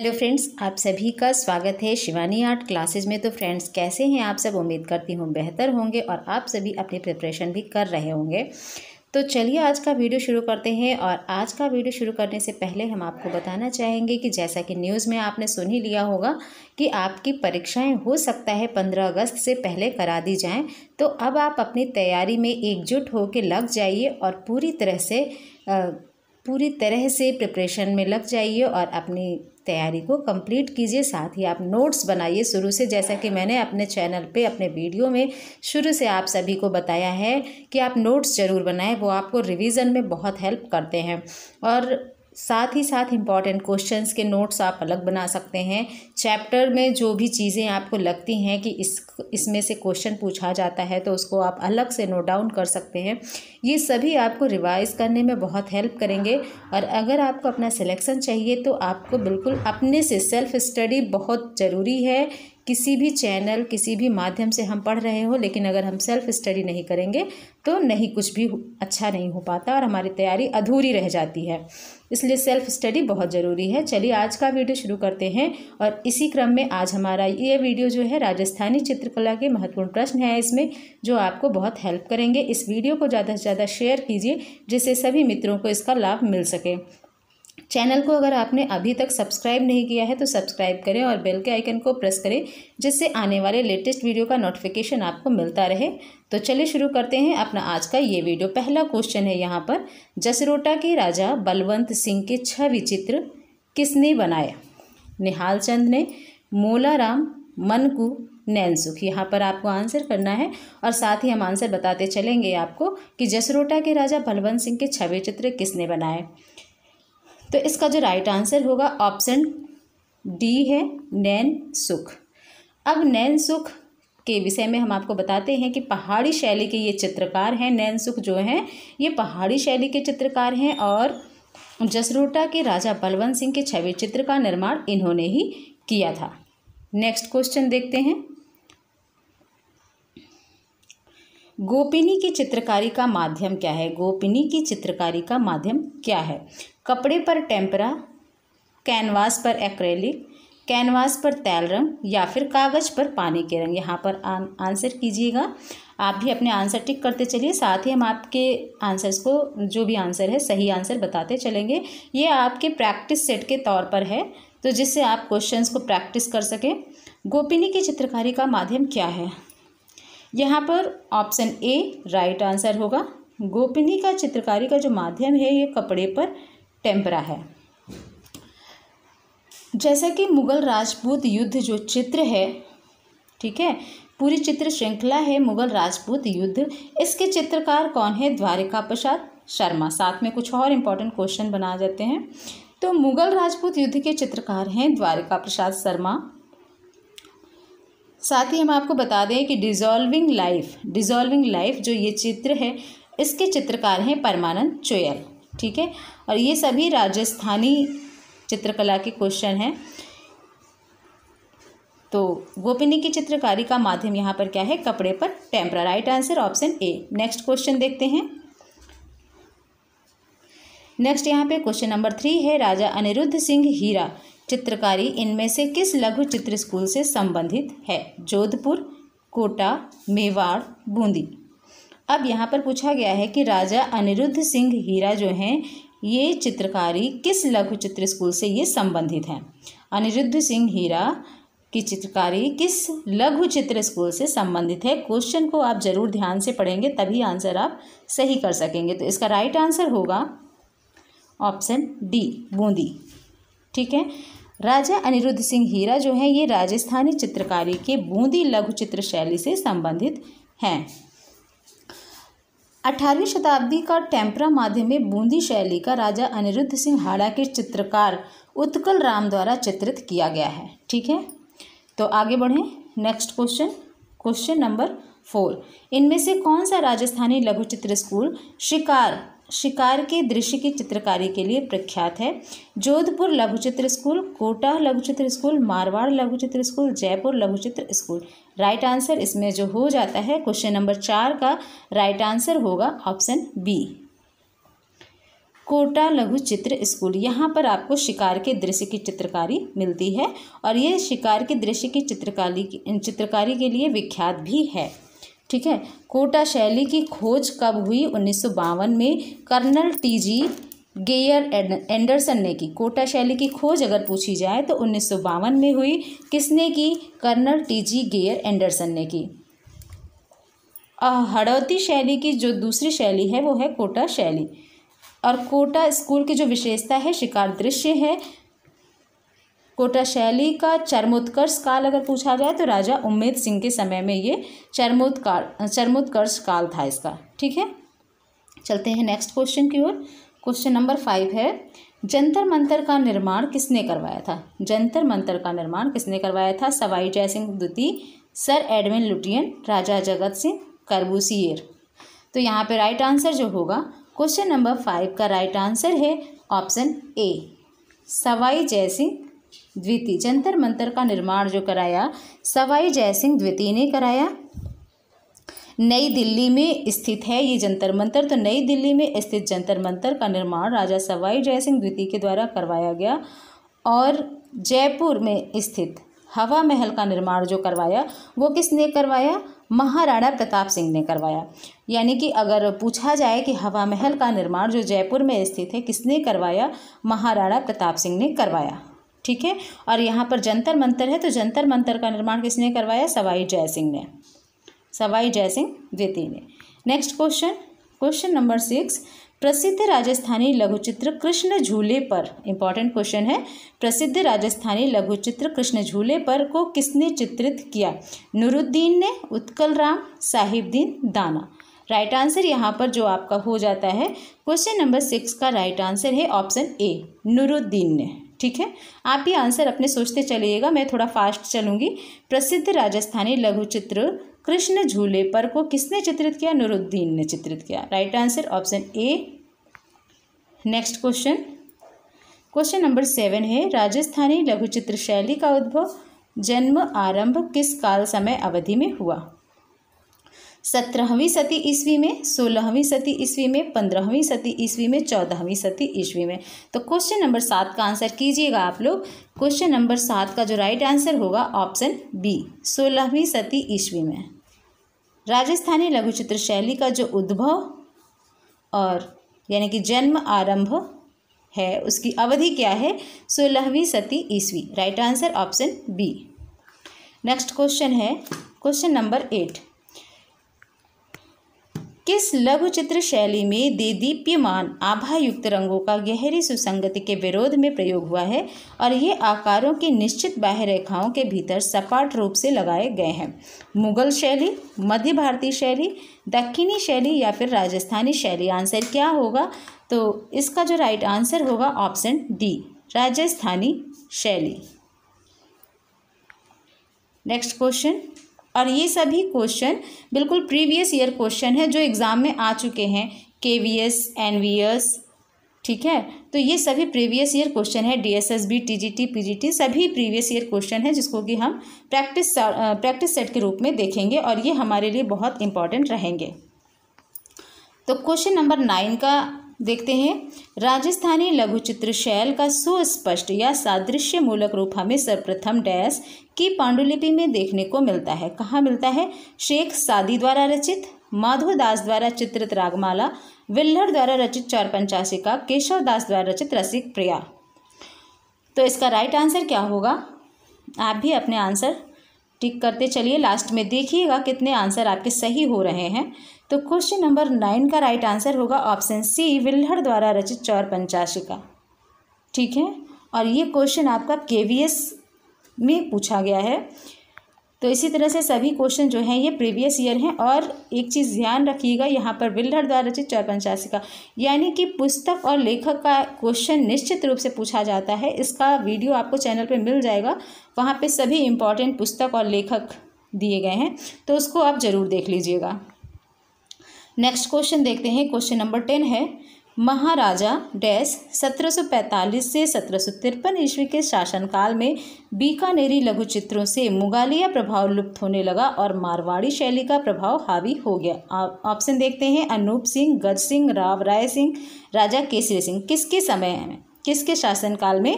hello friends आप सभी का स्वागत है शिवानी आर्ट क्लासेस में तो फ्रेंड्स कैसे हैं आप सब उम्मीद करती हूँ बेहतर होंगे और आप सभी अपनी प्रिपरेशन भी कर रहे होंगे तो चलिए आज का वीडियो शुरू करते हैं और आज का वीडियो शुरू करने से पहले हम आपको बताना चाहेंगे कि जैसा कि न्यूज़ में आपने सुन ही लिया होगा कि आपकी परीक्षाएं हो सकता है पंद्रह अगस्त से पहले करा दी जाएं तो अब आप अपनी तैयारी में एकजुट होकर लग जाइए और पूरी तरह से आ, पूरी तरह से प्रिपरेशन में लग जाइए और अपनी तैयारी को कंप्लीट कीजिए साथ ही आप नोट्स बनाइए शुरू से जैसा कि मैंने अपने चैनल पे अपने वीडियो में शुरू से आप सभी को बताया है कि आप नोट्स ज़रूर बनाएं वो आपको रिवीजन में बहुत हेल्प करते हैं और साथ ही साथ इम्पॉर्टेंट क्वेश्चंस के नोट्स आप अलग बना सकते हैं चैप्टर में जो भी चीज़ें आपको लगती हैं कि इस इसमें से क्वेश्चन पूछा जाता है तो उसको आप अलग से नोट डाउन कर सकते हैं ये सभी आपको रिवाइज करने में बहुत हेल्प करेंगे और अगर आपको अपना सिलेक्शन चाहिए तो आपको बिल्कुल अपने से सेल्फ स्टडी बहुत ज़रूरी है किसी भी चैनल किसी भी माध्यम से हम पढ़ रहे हो लेकिन अगर हम सेल्फ स्टडी नहीं करेंगे तो नहीं कुछ भी अच्छा नहीं हो पाता और हमारी तैयारी अधूरी रह जाती है इसलिए सेल्फ स्टडी बहुत ज़रूरी है चलिए आज का वीडियो शुरू करते हैं और इसी क्रम में आज हमारा ये वीडियो जो है राजस्थानी चित्रकला के महत्वपूर्ण प्रश्न है इसमें जो आपको बहुत हेल्प करेंगे इस वीडियो को ज़्यादा से ज़्यादा शेयर कीजिए जिससे सभी मित्रों को इसका लाभ मिल सके चैनल को अगर आपने अभी तक सब्सक्राइब नहीं किया है तो सब्सक्राइब करें और बेल के आइकन को प्रेस करें जिससे आने वाले लेटेस्ट वीडियो का नोटिफिकेशन आपको मिलता रहे तो चलिए शुरू करते हैं अपना आज का ये वीडियो पहला क्वेश्चन है यहाँ पर जसरोटा के राजा बलवंत सिंह के छह विचित्र किसने बनाए निहाल चंद ने मोलाराम मनकू नैन सुख यहाँ पर आपको आंसर करना है और साथ ही हम आंसर बताते चलेंगे आपको कि जसरोटा के राजा बलवंत सिंह के छवि चित्र किसने बनाए तो इसका जो राइट आंसर होगा ऑप्शन डी है नैन सुख अब नैन सुख के विषय में हम आपको बताते हैं कि पहाड़ी शैली के ये चित्रकार हैं नैन सुख जो हैं ये पहाड़ी शैली के चित्रकार हैं और जसरोटा के राजा बलवंत सिंह के छवि चित्र का निर्माण इन्होंने ही किया था नेक्स्ट क्वेश्चन देखते हैं गोपिनी की चित्रकारी का माध्यम क्या है गोपिनी की चित्रकारी का माध्यम क्या है कपड़े पर टेम्परा कैनवास पर एक्रेलिक कैनवास पर तैल रंग या फिर कागज़ पर पानी के रंग यहाँ पर आ, आंसर कीजिएगा आप भी अपने आंसर टिक करते चलिए साथ ही हम आपके आंसर्स को जो भी आंसर है सही आंसर बताते चलेंगे ये आपके प्रैक्टिस सेट के तौर पर है तो जिससे आप क्वेश्चंस को प्रैक्टिस कर सकें गोपिनी की चित्रकारी का माध्यम क्या है यहाँ पर ऑप्शन ए राइट आंसर होगा गोपिनी का चित्रकारी का जो माध्यम है ये कपड़े पर टेम्परा है जैसा कि मुगल राजपूत युद्ध जो चित्र है ठीक है पूरी चित्र श्रृंखला है मुगल राजपूत युद्ध इसके चित्रकार कौन है द्वारिका प्रसाद शर्मा साथ में कुछ और इम्पोर्टेंट क्वेश्चन बना जाते हैं तो मुगल राजपूत युद्ध के चित्रकार हैं द्वारिका प्रसाद शर्मा साथ ही हम आपको बता दें कि डिजॉल्विंग लाइफ डिजॉल्विंग लाइफ जो ये चित्र है इसके चित्रकार हैं परमानंद चोयल ठीक है और ये सभी राजस्थानी चित्रकला के क्वेश्चन हैं तो गोपिनी की चित्रकारी का माध्यम यहाँ पर क्या है कपड़े पर tempera right answer option A next question देखते हैं नेक्स्ट यहाँ पे क्वेश्चन नंबर थ्री है राजा अनिरुद्ध सिंह हीरा चित्रकारी इनमें से किस लघु चित्र स्कूल से संबंधित है जोधपुर कोटा मेवाड़ बूंदी अब यहाँ पर पूछा गया है कि राजा अनिरुद्ध सिंह हीरा जो हैं ये चित्रकारी किस लघु चित्र स्कूल से ये संबंधित हैं अनिरुद्ध सिंह हीरा की चित्रकारी किस लघु चित्र स्कूल से संबंधित है क्वेश्चन को आप ज़रूर ध्यान से पढ़ेंगे तभी आंसर आप सही कर सकेंगे तो इसका राइट आंसर होगा ऑप्शन डी बूंदी ठीक है राजा अनिरुद्ध सिंह हीरा जो हैं ये राजस्थानी चित्रकारी के बूंदी लघु चित्र शैली से संबंधित हैं अठारहवीं शताब्दी का टेम्परा माध्यम में बूंदी शैली का राजा अनिरुद्ध सिंह हाड़ा के चित्रकार उत्कल राम द्वारा चित्रित किया गया है ठीक है तो आगे बढ़ें next question question number four इनमें से कौन सा राजस्थानी लघु चित्र स्कूल शिकार शिकार के दृश्य की चित्रकारी के लिए प्रख्यात है जोधपुर लघु चित्र स्कूल कोटा लघु चित्र स्कूल मारवाड़ लघु चित्र स्कूल जयपुर लघु चित्र स्कूल राइट आंसर इसमें जो हो जाता है क्वेश्चन नंबर चार का राइट आंसर होगा ऑप्शन बी कोटा लघु चित्र स्कूल यहाँ पर आपको शिकार के दृश्य की चित्रकारी मिलती है और ये शिकार के दृश्य की चित्रकारी चित्रकारी के लिए विख्यात भी है ठीक है कोटा शैली की खोज कब हुई उन्नीस में कर्नल टीजी गेयर एंडरसन ने की कोटा शैली की खोज अगर पूछी जाए तो उन्नीस में हुई किसने की कर्नल टीजी गेयर एंडरसन ने की हड़ौती शैली की जो दूसरी शैली है वो है कोटा शैली और कोटा स्कूल की जो विशेषता है शिकार दृश्य है कोटा शैली का चरमोत्कर्ष काल अगर पूछा जाए तो राजा उम्मेद सिंह के समय में ये चरमोत्कार चरमोत्कर्ष काल था इसका ठीक है चलते हैं नेक्स्ट क्वेश्चन की ओर क्वेश्चन नंबर फाइव है जंतर मंतर का निर्माण किसने करवाया था जंतर मंतर का निर्माण किसने करवाया था सवाई जयसिंह द्वितीय सर एडविन लुटियन राजा जगत सिंह कर्बूसियर तो यहाँ पे राइट आंसर जो होगा क्वेश्चन नंबर फाइव का राइट आंसर है ऑप्शन ए सवाई जय सिंह द्वितीय जंतर मंतर का निर्माण जो कराया सवाई जयसिंह द्वितीय ने कराया नई दिल्ली में स्थित है ये जंतर मंतर तो नई दिल्ली में स्थित जंतर मंतर का निर्माण राजा सवाई जय सिंह द्वितीय के द्वारा करवाया गया और जयपुर में स्थित हवा महल का निर्माण जो करवाया वो किसने करवाया महाराणा प्रताप सिंह ने करवाया यानी कि अगर पूछा जाए कि हवा महल का निर्माण जो जयपुर में स्थित है किसने करवाया महाराणा प्रताप सिंह ने करवाया ठीक है और यहाँ पर जंतर मंतर है तो जंतर मंतर का निर्माण किसने करवाया सवाई जय सिंह ने सवाई जयसिंह द्वितीय ने next question question number six प्रसिद्ध राजस्थानी लघुचित्र कृष्ण झूले पर इंपॉर्टेंट क्वेश्चन है प्रसिद्ध राजस्थानी लघुचित्र कृष्ण झूले पर को किसने चित्रित किया नूरुद्दीन ने उत्कल राम साहिबद्दीन दाना राइट right आंसर यहाँ पर जो आपका हो जाता है क्वेश्चन नंबर सिक्स का राइट right आंसर है ऑप्शन ए नूरुद्दीन ने ठीक है आप ये आंसर अपने सोचते चलिएगा मैं थोड़ा फास्ट चलूँगी प्रसिद्ध राजस्थानी लघुचित्र कृष्ण झूले पर को किसने चित्रित किया नूरुद्दीन ने चित्रित किया right answer option A next question question number seven है राजस्थानी लघु चित्र शैली का उद्भव जन्म आरंभ किस काल समय अवधि में हुआ सत्रहवीं सती ईस्वी में सोलहवीं सती ईस्वी में पंद्रहवीं सती ईस्वी में चौदहवीं सती ईस्वी में तो क्वेश्चन नंबर सात का आंसर कीजिएगा आप लोग क्वेश्चन नंबर सात का जो राइट आंसर होगा ऑप्शन बी सोलहवीं सती ईस्वी में राजस्थानी लघुचित्र शैली का जो उद्भव और यानी कि जन्म आरंभ है उसकी अवधि क्या है सोलहवीं सती ईस्वी right answer option B next question है क्वेश्चन नंबर एट किस लघु चित्र शैली में दे दीप्यमान आभायुक्त रंगों का गहरी सुसंगति के विरोध में प्रयोग हुआ है और ये आकारों की निश्चित बाह्य रेखाओं के भीतर सपाट रूप से लगाए गए हैं मुगल शैली मध्य भारतीय शैली दक्षिणी शैली या फिर राजस्थानी शैली आंसर क्या होगा तो इसका जो राइट आंसर होगा ऑप्शन डी राजस्थानी शैली नेक्स्ट क्वेश्चन और ये सभी क्वेश्चन बिल्कुल प्रीवियस ईयर क्वेश्चन है जो एग्ज़ाम में आ चुके हैं K V S N V S ठीक है तो ये सभी प्रीवियस ईयर क्वेश्चन है D S S B T G T P G T सभी प्रीवियस ईयर क्वेश्चन है जिसको कि हम प्रैक्टिस प्रैक्टिस सेट के रूप में देखेंगे और ये हमारे लिए बहुत इंपॉर्टेंट रहेंगे तो क्वेश्चन नंबर नाइन का देखते हैं राजस्थानी लघु चित्र शैल का सुस्पष्ट या सादृश्य मूलक रूप हमें सर्वप्रथम डैश की पांडुलिपि में देखने को मिलता है कहाँ मिलता है शेख सादी द्वारा रचित माधोदास दास द्वारा चित्रित रागमाला विल्लर द्वारा रचित चार पंचाशिका केशव दास द्वारा रचित रसिक प्रिया तो इसका राइट आंसर क्या होगा आप भी अपने आंसर टिक करते चलिए लास्ट में देखिएगा कितने आंसर आपके सही हो रहे हैं तो क्वेश्चन नंबर नाइन का राइट आंसर होगा ऑप्शन सी विल्हर द्वारा रचित चौर पंचाशी का ठीक है और ये क्वेश्चन आपका के में पूछा गया है तो इसी तरह से सभी क्वेश्चन जो हैं ये प्रीवियस ईयर हैं और एक चीज़ ध्यान रखिएगा यहाँ पर बिल्डर द्वारा रचित चार पंचासी का यानी कि पुस्तक और लेखक का क्वेश्चन निश्चित रूप से पूछा जाता है इसका वीडियो आपको चैनल पर मिल जाएगा वहाँ पर सभी इंपॉर्टेंट पुस्तक और लेखक दिए गए हैं तो उसको आप ज़रूर देख लीजिएगा नेक्स्ट क्वेश्चन देखते हैं क्वेश्चन नंबर टेन है महाराजा डैश 1745 से सत्रह ईस्वी के शासनकाल में बीकानेरी लघु चित्रों से मुगालिया प्रभाव लुप्त होने लगा और मारवाड़ी शैली का प्रभाव हावी हो गया ऑप्शन देखते हैं अनूप सिंह गज सिंह राव राय सिंह राजा केसरी सिंह किसके समय में किसके शासनकाल में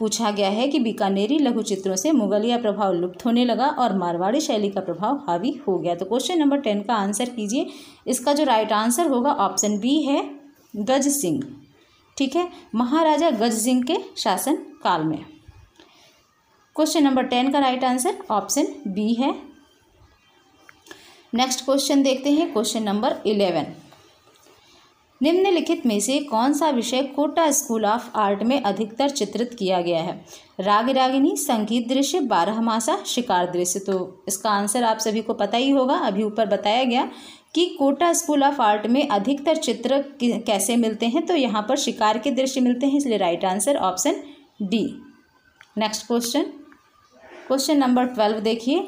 पूछा गया है कि बीकानेरी लघु चित्रों से मुगलिया प्रभाव लुप्त होने लगा और मारवाड़ी शैली का प्रभाव हावी हो गया तो क्वेश्चन नंबर टेन का आंसर कीजिए इसका जो राइट आंसर होगा ऑप्शन बी है गज सिंह ठीक है महाराजा गज सिंह के शासन काल में क्वेश्चन नंबर टेन का राइट आंसर ऑप्शन बी है नेक्स्ट क्वेश्चन देखते हैं क्वेश्चन नंबर इलेवन निम्नलिखित में से कौन सा विषय कोटा स्कूल ऑफ आर्ट में अधिकतर चित्रित किया गया है राग रागिनी संगीत दृश्य बारह मासा शिकार दृश्य तो इसका आंसर आप सभी को पता ही होगा अभी ऊपर बताया गया कि कोटा स्कूल ऑफ आर्ट में अधिकतर चित्र कैसे मिलते हैं तो यहाँ पर शिकार के दृश्य मिलते हैं इसलिए right answer option D next question question number twelve देखिए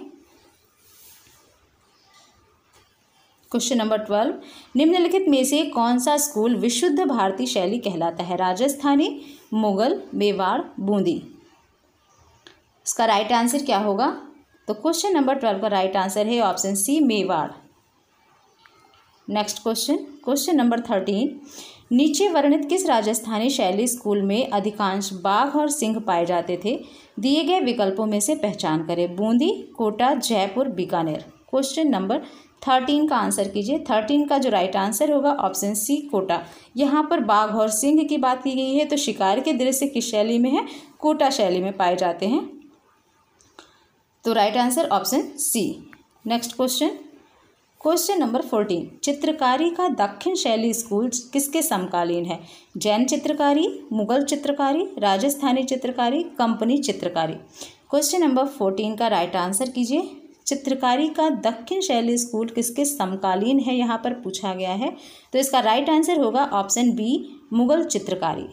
क्वेश्चन नंबर ट्वेल्व निम्नलिखित में से कौन सा स्कूल विशुद्ध भारतीय शैली कहलाता है राजस्थानी मुगल मेवाड़ बूंदी इसका राइट आंसर क्या होगा तो क्वेश्चन नंबर ट्वेल्व का राइट आंसर है option C Mewar next question question number thirteen नीचे वर्णित किस राजस्थानी शैली स्कूल में अधिकांश बाघ और सिंह पाए जाते थे दिए गए विकल्पों में से पहचान करें Bundi Kota Jaipur Bikaner question number thirteen का आंसर कीजिए थर्टीन का जो राइट आंसर होगा ऑप्शन सी कोटा यहाँ पर बाघ और सिंह की बात की गई है तो शिकार के दृश्य किस शैली में है कोटा शैली में पाए जाते हैं तो right answer option C next question question number fourteen चित्रकारी का दक्षिण शैली स्कूल किसके समकालीन है जैन चित्रकारी मुगल चित्रकारी राजस्थानी चित्रकारी कंपनी चित्रकारी क्वेश्चन नंबर फोर्टीन का राइट आंसर कीजिए चित्रकारी का दक्षिण शैली स्कूल किसके समकालीन है यहाँ पर पूछा गया है तो इसका राइट आंसर होगा ऑप्शन बी मुगल चित्रकारी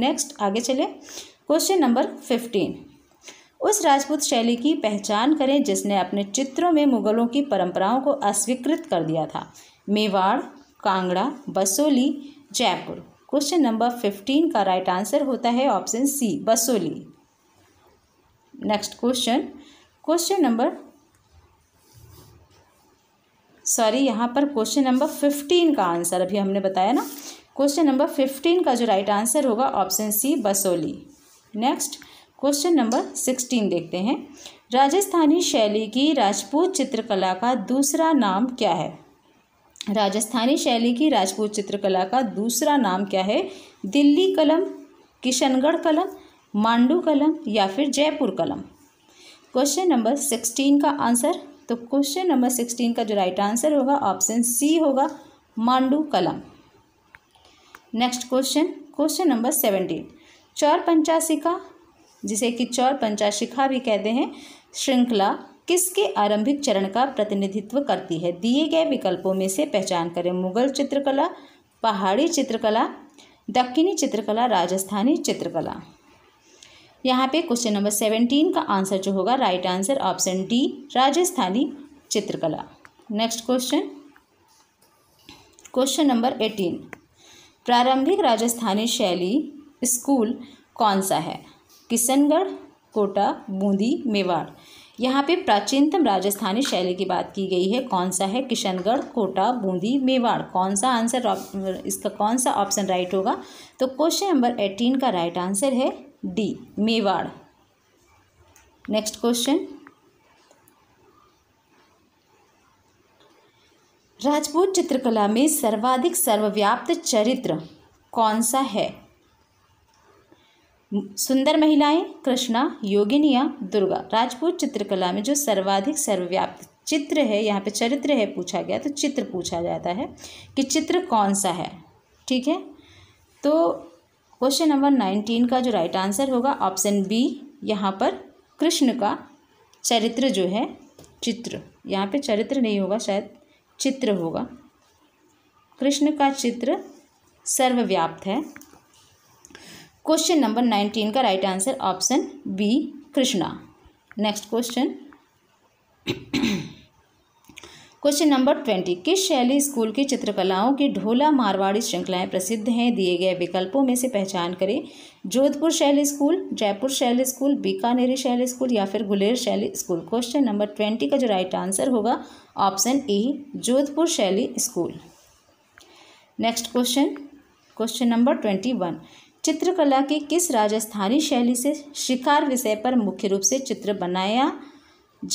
नेक्स्ट आगे चले क्वेश्चन नंबर फिफ्टीन उस राजपूत शैली की पहचान करें जिसने अपने चित्रों में मुगलों की परंपराओं को अस्वीकृत कर दिया था Mewar Kangra Basohli Jaipur question number fifteen का राइट आंसर होता है option C Basohli next question question number sorry यहाँ पर क्वेश्चन नंबर फिफ्टीन का आंसर अभी हमने बताया ना क्वेश्चन नंबर फिफ्टीन का जो राइट आंसर होगा option C Basohli next question number sixteen देखते हैं राजस्थानी शैली की राजपूत चित्रकला का दूसरा नाम क्या है राजस्थानी शैली की राजपूत चित्रकला का दूसरा नाम क्या है दिल्ली कलम किशनगढ़ कलम मांडू कलम या फिर जयपुर कलम क्वेश्चन नंबर सिक्सटीन का आंसर तो क्वेश्चन नंबर सिक्सटीन का जो राइट आंसर होगा ऑप्शन सी होगा मांडू कलम next question question number seventeen Chaurapanchashika जिसे कि चौर पंचाशिखा भी कहते हैं श्रृंखला किसके आरंभिक चरण का प्रतिनिधित्व करती है दिए गए विकल्पों में से पहचान करें मुगल चित्रकला पहाड़ी चित्रकला दक्षिणी चित्रकला राजस्थानी चित्रकला यहाँ पे क्वेश्चन नंबर सेवेंटीन का आंसर जो होगा right answer option D Rajasthani चित्रकला next question question number eighteen प्रारंभिक राजस्थानी शैली स्कूल कौन सा है किशनगढ़ कोटा बूंदी मेवाड़ यहाँ पे प्राचीनतम राजस्थानी शैली की बात की गई है कौन सा है किशनगढ़ कोटा बूंदी मेवाड़ कौन सा आंसर इसका कौन सा ऑप्शन राइट होगा तो क्वेश्चन नंबर एटीन का राइट आंसर है D Mewar next question Rajput चित्रकला में सर्वाधिक सर्वव्याप्त चरित्र कौन सा है सुंदर महिलाएं कृष्णा योगिनिया दुर्गा राजपूत चित्रकला में जो सर्वाधिक सर्वव्याप्त चित्र है यहाँ पे चरित्र है पूछा गया तो चित्र पूछा जाता है कि चित्र कौन सा है ठीक है तो क्वेश्चन नंबर नाइनटीन का जो राइट आंसर होगा ऑप्शन बी यहाँ पर कृष्ण का चरित्र जो है चित्र यहाँ पे चरित्र नहीं होगा शायद चित्र होगा कृष्ण का चित्र सर्वव्याप्त है क्वेश्चन नंबर नाइनटीन का right answer option B Krishna next question question number twenty किस शैली स्कूल की चित्रकलाओं की ढोला मारवाड़ी श्रृंखलाएं प्रसिद्ध हैं दिए गए विकल्पों में से पहचान करें जोधपुर शैली स्कूल जयपुर शैली स्कूल बीकानेरी शैली स्कूल या फिर गुलेर शैली स्कूल क्वेश्चन नंबर ट्वेंटी का जो राइट आंसर होगा ऑप्शन ई जोधपुर शैली school next question question number twenty one चित्रकला के किस राजस्थानी शैली से शिकार विषय पर मुख्य रूप से चित्र बनाया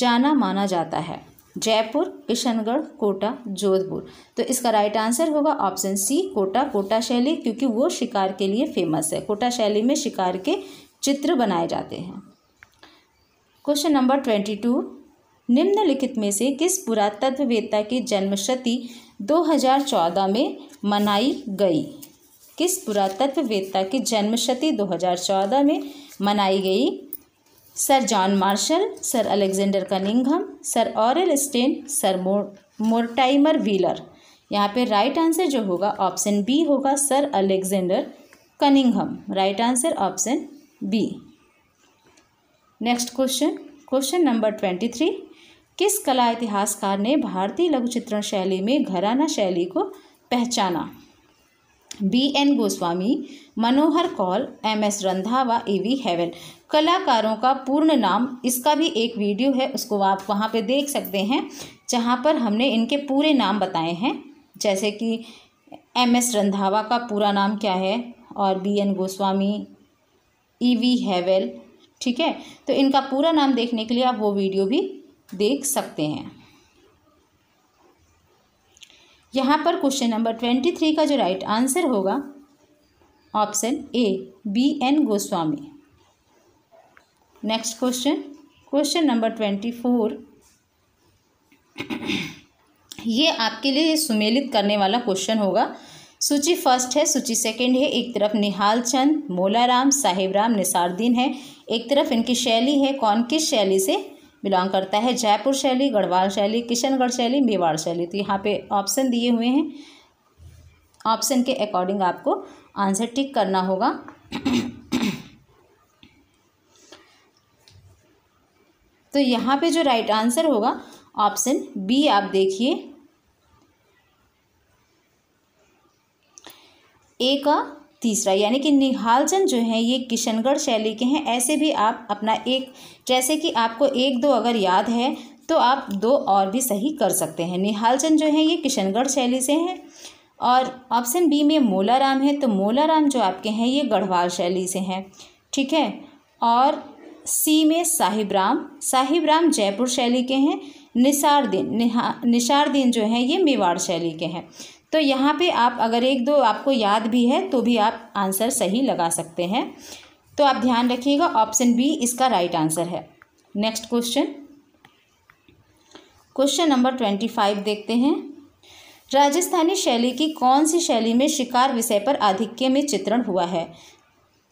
जाना माना जाता है जयपुर किशनगढ़ कोटा जोधपुर तो इसका राइट आंसर होगा ऑप्शन सी कोटा कोटा शैली क्योंकि वो शिकार के लिए फेमस है कोटा शैली में शिकार के चित्र बनाए जाते हैं क्वेश्चन नंबर ट्वेंटी टू निम्नलिखित में से किस पुरातत्ववेत्ता की हज़ार 2014 में मनाई गई किस पुरातत्ववेत्ता की हज़ार 2014 में मनाई गई sir John Marshall sir Alexander Cunningham sir Aurel Stein sir Mortimer Wheeler यहाँ पे राइट आंसर जो होगा ऑप्शन बी होगा sir Alexander Cunningham right answer option B next question question number twenty three किस कला इतिहासकार ने भारतीय लघु चित्रण शैली में घराना शैली को पहचाना B N Goswami Manohar Kaul M S Randhawa A V Havell कलाकारों का पूर्ण नाम इसका भी एक वीडियो है उसको आप वहाँ पे देख सकते हैं जहाँ पर हमने इनके पूरे नाम बताए हैं जैसे कि एम एस रंधावा का पूरा नाम क्या है और B N Goswami E V Havell ठीक है तो इनका पूरा नाम देखने के लिए आप वो वीडियो भी देख सकते हैं यहाँ पर क्वेश्चन नंबर ट्वेंटी थ्री का जो राइट आंसर होगा option A B N Goswami next question question number twenty four ये आपके लिए सुमेलित करने वाला क्वेश्चन होगा सूची फर्स्ट है सूची सेकंड है एक तरफ निहाल चंद मोलाराम राम निसारदीन है एक तरफ इनकी शैली है कौन किस शैली से बिलोंग करता है जयपुर शैली गढ़वाल शैली किशनगढ़ शैली मेवाड़ शैली तो यहाँ पे ऑप्शन दिए हुए हैं ऑप्शन के अकॉर्डिंग आपको आंसर टिक करना होगा तो यहाँ पे जो राइट आंसर होगा ऑप्शन बी आप देखिए ए का तीसरा यानी कि निहाल चंद जो हैं ये किशनगढ़ शैली के हैं ऐसे भी आप अपना एक जैसे कि आपको एक दो अगर याद है तो आप दो और भी सही कर सकते हैं निहाल चंद जो हैं ये किशनगढ़ शैली से हैं और ऑप्शन बी में मोलाराम है तो मोलाराम जो आपके हैं ये गढ़वाल शैली से हैं ठीक है और सी में साहिब राम साहिब राम जयपुर शैली के हैं निसारदीन दिन जो हैं ये मेवाड़ शैली के हैं तो यहाँ पे आप अगर एक दो आपको याद भी है तो भी आप आंसर सही लगा सकते हैं तो आप ध्यान रखिएगा ऑप्शन बी इसका राइट आंसर है next question question number twenty five देखते हैं राजस्थानी शैली की कौन सी शैली में शिकार विषय पर आधिक्य में चित्रण हुआ है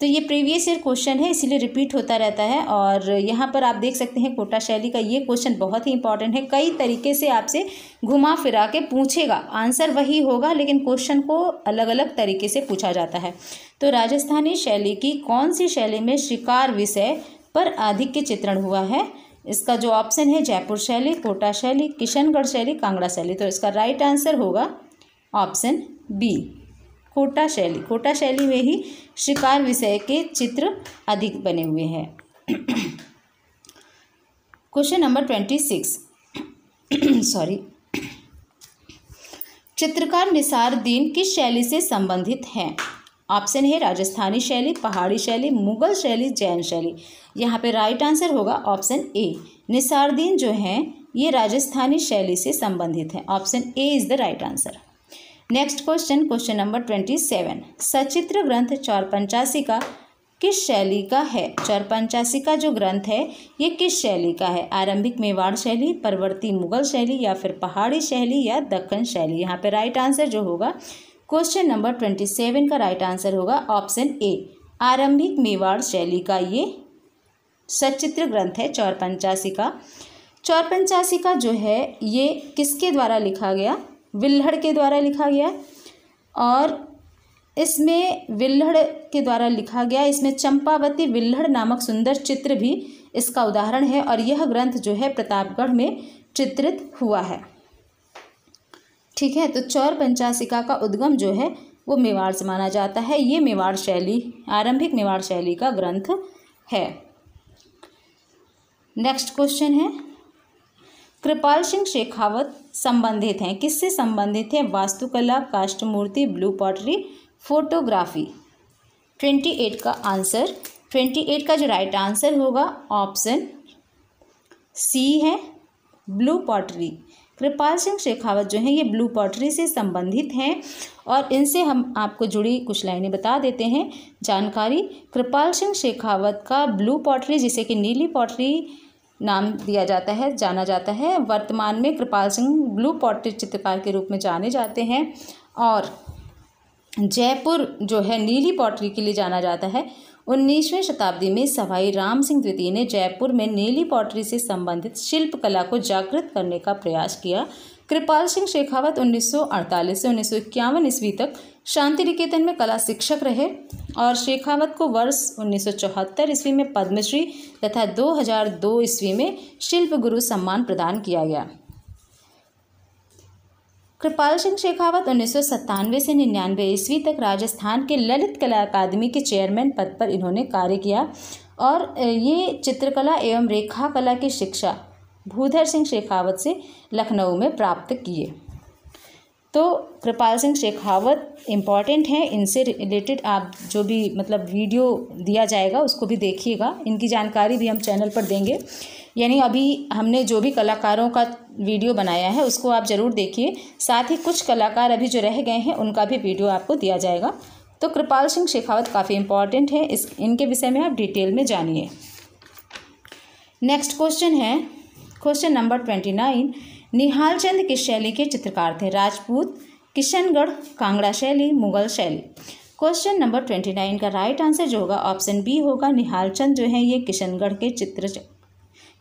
तो ये प्रीवियस ईयर क्वेश्चन है इसीलिए रिपीट होता रहता है और यहाँ पर आप देख सकते हैं कोटा शैली का ये क्वेश्चन बहुत ही इंपॉर्टेंट है कई तरीके से आपसे घुमा फिरा के पूछेगा आंसर वही होगा लेकिन क्वेश्चन को अलग अलग तरीके से पूछा जाता है तो राजस्थानी शैली की कौन सी शैली में शिकार विषय पर अधिक के चित्रण हुआ है इसका जो ऑप्शन है जयपुर शैली कोटा शैली किशनगढ़ शैली कांगड़ा शैली तो इसका राइट आंसर होगा ऑप्शन बी खोटा शैली खोटा शैली में ही शिकार विषय के चित्र अधिक बने हुए हैं question number twenty six sorry चित्रकार निसार दीन किस शैली से संबंधित हैं ऑप्शन है राजस्थानी शैली पहाड़ी शैली मुगल शैली जैन शैली यहाँ पे राइट आंसर होगा ऑप्शन ए निसारदीन जो हैं ये राजस्थानी शैली से संबंधित हैं option A is the right answer next question question number twenty seven सचित्र ग्रंथ चौर पंचासी का किस शैली का है चौर पंचासी का जो ग्रंथ है ये किस शैली का है आरंभिक मेवाड़ शैली परवर्ती मुगल शैली या फिर पहाड़ी शैली या दक्कन शैली यहाँ पे राइट आंसर जो होगा क्वेश्चन नंबर ट्वेंटी सेवन का राइट आंसर होगा ऑप्शन ए आरंभिक मेवाड़ शैली का ये सचित्र ग्रंथ है चौर पंचासी का चौर पंचासी का जो है ये किसके द्वारा लिखा गया विल्हड़ के द्वारा लिखा गया और इसमें विल्हड़ के द्वारा लिखा गया इसमें चंपावती विल्हड़ नामक सुंदर चित्र भी इसका उदाहरण है और यह ग्रंथ जो है प्रतापगढ़ में चित्रित हुआ है ठीक है तो चौर पंचासिका का उद्गम जो है वो मेवाड़ से माना जाता है ये मेवाड़ शैली आरंभिक मेवाड़ शैली का ग्रंथ है नेक्स्ट क्वेश्चन है कृपाल सिंह शेखावत संबंधित हैं किससे संबंधित है वास्तुकला मूर्ति blue pottery photography twenty eight का आंसर ट्वेंटी एट का जो राइट आंसर होगा ऑप्शन सी है ब्लू पॉटरी कृपाल सिंह शेखावत जो हैं ये ब्लू पॉटरी से संबंधित हैं और इनसे हम आपको जुड़ी कुछ लाइनें बता देते हैं जानकारी कृपाल सिंह शेखावत का ब्लू पॉटरी जिसे कि नीली पॉटरी नाम दिया जाता है जाना जाता है वर्तमान में कृपाल सिंह ब्लू पॉटेड चित्रकार के रूप में जाने जाते हैं और जयपुर जो है नीली पॉटरी के लिए जाना जाता है उन्नीसवीं शताब्दी में सवाई राम सिंह द्वितीय ने जयपुर में नीली पॉटरी से संबंधित शिल्प कला को जागृत करने का प्रयास किया कृपाल सिंह शेखावत 1948 से उन्नीस सौ ईस्वी तक शांति निकेतन में कला शिक्षक रहे और शेखावत को वर्ष 1974 ईस्वी में पद्मश्री तथा 2002 ईस्वी में शिल्प गुरु सम्मान प्रदान किया गया कृपाल सिंह शेखावत उन्नीस से निन्यानवे ईस्वी तक राजस्थान के ललित कला अकादमी के चेयरमैन पद पर इन्होंने कार्य किया और ये चित्रकला एवं रेखा कला की शिक्षा भूधर सिंह शेखावत से लखनऊ में प्राप्त किए तो कृपाल सिंह शेखावत इम्पॉर्टेंट हैं इनसे रिलेटेड आप जो भी मतलब वीडियो दिया जाएगा उसको भी देखिएगा इनकी जानकारी भी हम चैनल पर देंगे यानी अभी हमने जो भी कलाकारों का वीडियो बनाया है उसको आप ज़रूर देखिए साथ ही कुछ कलाकार अभी जो रह गए हैं उनका भी वीडियो आपको दिया जाएगा तो कृपाल सिंह शेखावत काफ़ी इम्पॉर्टेंट है इस इनके विषय में आप डिटेल में जानिए नेक्स्ट क्वेश्चन है question number twenty nine Nihal Chand किस शैली के चित्रकार थे राजपूत किशनगढ़ कांगड़ा शैली मुगल शैली क्वेश्चन नंबर ट्वेंटी नाइन का राइट आंसर जो होगा ऑप्शन बी होगा निहाल चंद जो है ये किशनगढ़ के चित्र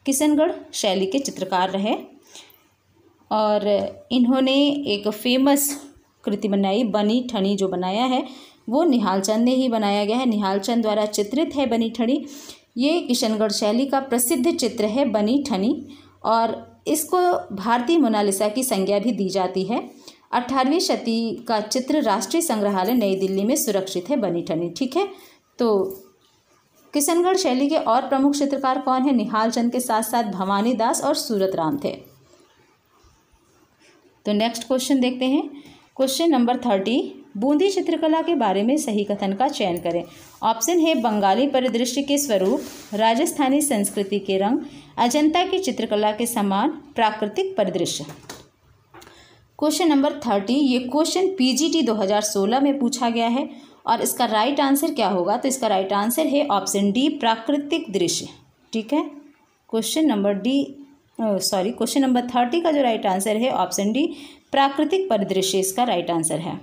किशनगढ़ शैली के चित्रकार रहे और इन्होंने एक फेमस कृति बनाई बनी ठनी जो बनाया है वो निहाल चंद ने ही बनाया गया है निहाल चंद द्वारा चित्रित है बनी ठनी ये किशनगढ़ शैली का प्रसिद्ध चित्र है बनी ठनी और इसको भारतीय मोनालिसा की संज्ञा भी दी जाती है अट्ठारहवीं शती का चित्र राष्ट्रीय संग्रहालय नई दिल्ली में सुरक्षित है बनी ठनी ठीक है तो किशनगढ़ शैली के और प्रमुख चित्रकार कौन है निहाल चंद के साथ साथ भवानी दास और सूरत राम थे तो नेक्स्ट क्वेश्चन देखते हैं क्वेश्चन नंबर थर्टी बूंदी चित्रकला के बारे में सही कथन का चयन करें ऑप्शन है बंगाली परिदृश्य के स्वरूप राजस्थानी संस्कृति के रंग अजंता की चित्रकला के समान प्राकृतिक परिदृश्य क्वेश्चन नंबर थर्टी ये क्वेश्चन पीजीटी 2016 में पूछा गया है और इसका राइट आंसर क्या होगा तो इसका राइट आंसर है ऑप्शन डी प्राकृतिक दृश्य ठीक है question number D sorry question number thirty का जो राइट आंसर है ऑप्शन डी प्राकृतिक परिदृश्य इसका राइट आंसर है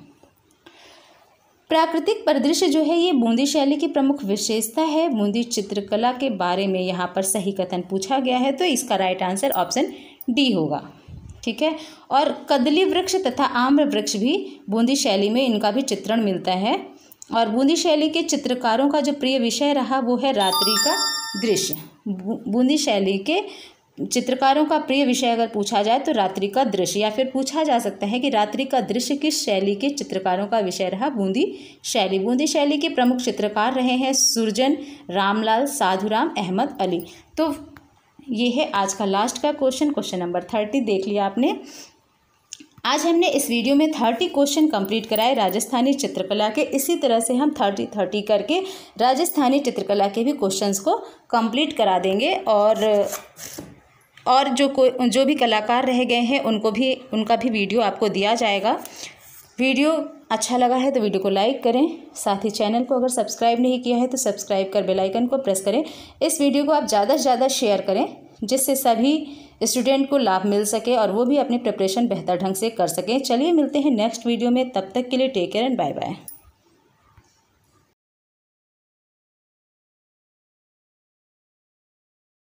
प्राकृतिक परिदृश्य जो है ये बूंदी शैली की प्रमुख विशेषता है बूंदी चित्रकला के बारे में यहाँ पर सही कथन पूछा गया है तो इसका राइट आंसर ऑप्शन डी होगा ठीक है और कदली वृक्ष तथा आम्र वृक्ष भी बूंदी शैली में इनका भी चित्रण मिलता है और बूंदी शैली के चित्रकारों का जो प्रिय विषय रहा वो है रात्रि का दृश्य बूंदी शैली के चित्रकारों का प्रिय विषय अगर पूछा जाए तो रात्रि का दृश्य या फिर पूछा जा सकता है कि रात्रि का दृश्य किस शैली के चित्रकारों का विषय रहा बूंदी शैली बूंदी शैली के प्रमुख चित्रकार रहे हैं सुरजन रामलाल साधुराम अहमद अली तो ये है आज का लास्ट का क्वेश्चन क्वेश्चन नंबर थर्टी देख लिया आपने आज हमने इस वीडियो में थर्टी क्वेश्चन कंप्लीट कराए राजस्थानी चित्रकला के इसी तरह से हम थर्टी थर्टी करके राजस्थानी चित्रकला के भी क्वेश्चंस को कंप्लीट करा देंगे और और जो कोई जो भी कलाकार रह गए हैं उनको भी उनका भी वीडियो आपको दिया जाएगा वीडियो अच्छा लगा है तो वीडियो को लाइक करें साथ ही चैनल को अगर सब्सक्राइब नहीं किया है तो सब्सक्राइब कर बेल आइकन को प्रेस करें इस वीडियो को आप ज़्यादा से ज़्यादा शेयर करें जिससे सभी स्टूडेंट को लाभ मिल सके और वो भी अपनी प्रिपरेशन बेहतर ढंग से कर सकें चलिए मिलते हैं नेक्स्ट वीडियो में तब तक के लिए take care and bye bye